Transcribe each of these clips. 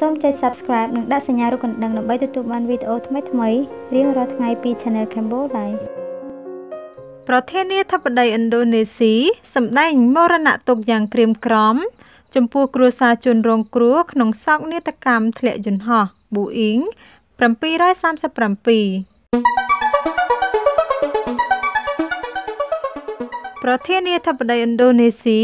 សូមចុច Subscribe និងដាក់សញ្ញារូបកណ្ដឹងដើម្បីទទួលបានវីដេអូថ្មីៗរៀងរាល់ថ្ងៃពី Channel Cambodia ប្រធានាធិបតីឥណ្ឌូនេស៊ីសម្ដែងមរណទុក្ខយ៉ាងក្រៀមក្រំចំពោះគ្រួសារជនរងគ្រោះក្នុងសោកនាដកម្មធ្លាក់យន្តហោះ Boeing 737ប្រធានាធិបតីឥណ្ឌូនេស៊ី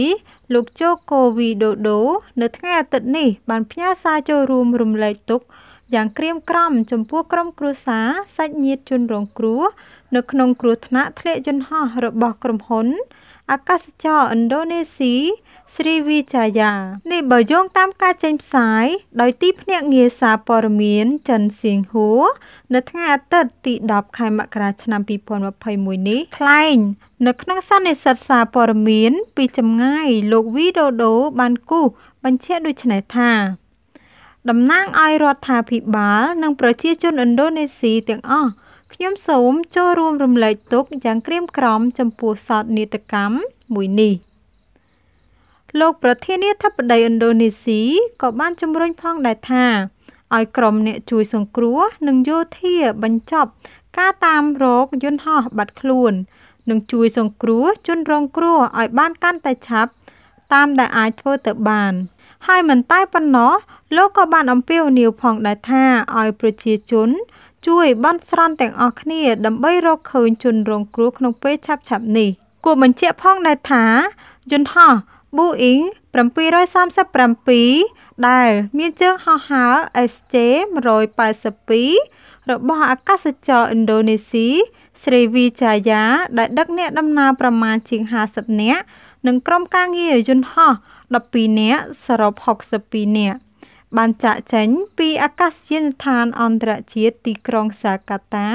លោកជូកូវីដូដូ នៅថ្ងៃអាទិត្យនេះ បានផ្ញើសារចូលរួមរំលែកទុក្ខយ៉ាងក្រៀមក្រំចំពោះក្រុម គ្រួសារសាច់ញាតិជនរងគ្រោះនៅក្នុងគ្រោះថ្នាក់ធ្លាក់យន្តហោះរបស់ក្រុមហ៊ុនអាកាសចរឥណ្ឌូនេស៊ីស្រីវិជាយានេះបើយោងតាមការចេញផ្សាយ ដោយទីភ្នាក់ងារសារព័ត៌មានចិនសៀងហួរនៅថ្ងៃអាទិត្យទី10ខែមករាឆ្នាំ2021នេះថ្លែងនៅក្នុងសន្និសីទសារព័ត៌មាន ពីចម្ងាយលោកវីដូដូបានគូសបញ្ជាក់ដូចនេះថាតំណាងឲ្យរដ្ឋាភិបាលនិង ប្រជាជនឥណ្ឌូនេស៊ីទាំងអស់ខ្ញុំសូមចូលរួមរំលែកទុក្ខយ៉ាងក្រៀមក្រំចំពោះសោកនាដកម្មមួយនេះ។លោកប្រធានាធិបតីឥណ្ឌូនេស៊ីក៏បានជំរុញផងដែរថាឲ្យក្រុមអ្នកជួយសង្គ្រោះនិងយោធាបញ្ចប់ ការតាមរកយន្តហោះបាត់ខ្លួន និងជួយសង្គ្រោះជនរងគ្រោះឲ្យបានកាន់តែឆាប់តាមដែលអាចធ្វើទៅបាន ហើយមិនតែប៉ុណ្ណោះលោកក៏បានអំពាវនាវផងដែរថាឲ្យប្រជាជន ជួយបន់ស្រន់ទាំងអស់គ្នាដើម្បីរកឃើញជនរងគ្រោះក្នុងពេលឆាប់ៗនេះ គួរបញ្ជាក់ផងដែរថាយន្តហោះ Boeing 737ដែលមានជើងហោះហើរ SJ182 របស់អាកាសចរឥណ្ឌូនេស៊ីស្រីវីចាយា ដែលដឹកអ្នកដំណើរប្រមាណជាង50នាក់និងក្រុមការងារយន្តហោះ12នាក់សរុប62នាក់បានចាក់ចេញពីអាកាសយានដ្ឋានអន្តរជាតិទីក្រុងសាកាតា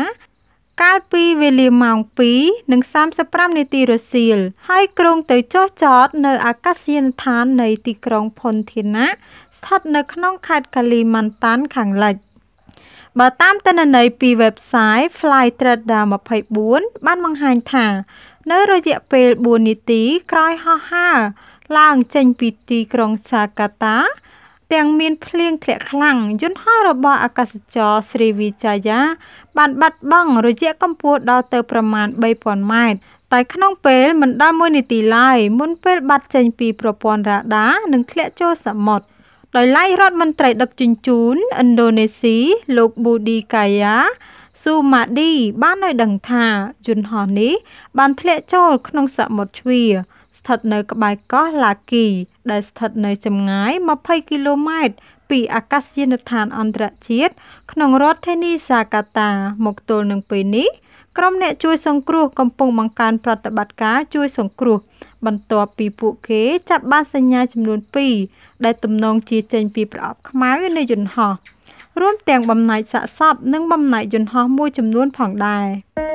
កាលពីវេលាម៉ោង2:35នាទីរសៀលហើយគ្រងទៅចុះចតនៅអាកាសយានដ្ឋាននៃទីក្រុងផុនធាណាស្ថិតនៅក្នុងខេត្តកាលីម៉ាន់តានខាងលិច បើតាមទិន្នន័យពី website Flytradar 24បានបង្ហាញថានៅរយៈពេល4នាទីក្រោយហោះហើរឡើងចេញពីទីក្រុងសាកាតាទាំងមានភ្លៀងធ្លាក់ខ្លាំងយន្តហោះរបស់អាកាសចរស្រីវិជយា បានបាត់បង់រយៈកម្ពស់ដល់ទៅប្រមាណ3000ម៉ែត្រតែក្នុងពេលមិនដល់1នាទីឡើយមុនពេល បាត់ចេញពីប្រព័ន្ធរ៉ាដា និងធ្លាក់ចូលសមុទ្រដោយឡែករដ្ឋមន្ត្រីដឹកជញ្ជូនឥណ្ឌូនេស៊ីលោកប៊ូឌីកាយ៉ាស៊ូម៉ាឌីបានឲ្យដឹងថាយន្តហោះនេះ បានធ្លាក់ចូលក្នុងសមុទ្រជ្វាស្ថិតនៅក្បែរកោះឡាគី ដែលស្ថិតនៅចម្ងាយ20គីឡូម៉ែត្រពីអាកាសយានដ្ឋានអន្តរជាតិក្នុងរដ្ឋធានីសាកាតា មកទល់នឹងពេលនេះក្រុមអ្នកជួយ សង្គ្រោះកំពុងបង្កើនប្រតិបត្តិការជួយសង្គ្រោះ បន្ទាប់ពីពួកគេចាប់បានសញ្ញាចំនួន2ដែលទំនងជាចេញពីប្រអប់ខ្មៅនៃយន្តហោះរួមទាំងបំណែកសាកសពនិងបំណែកយន្តហោះមួយចំនួនផងដែរ។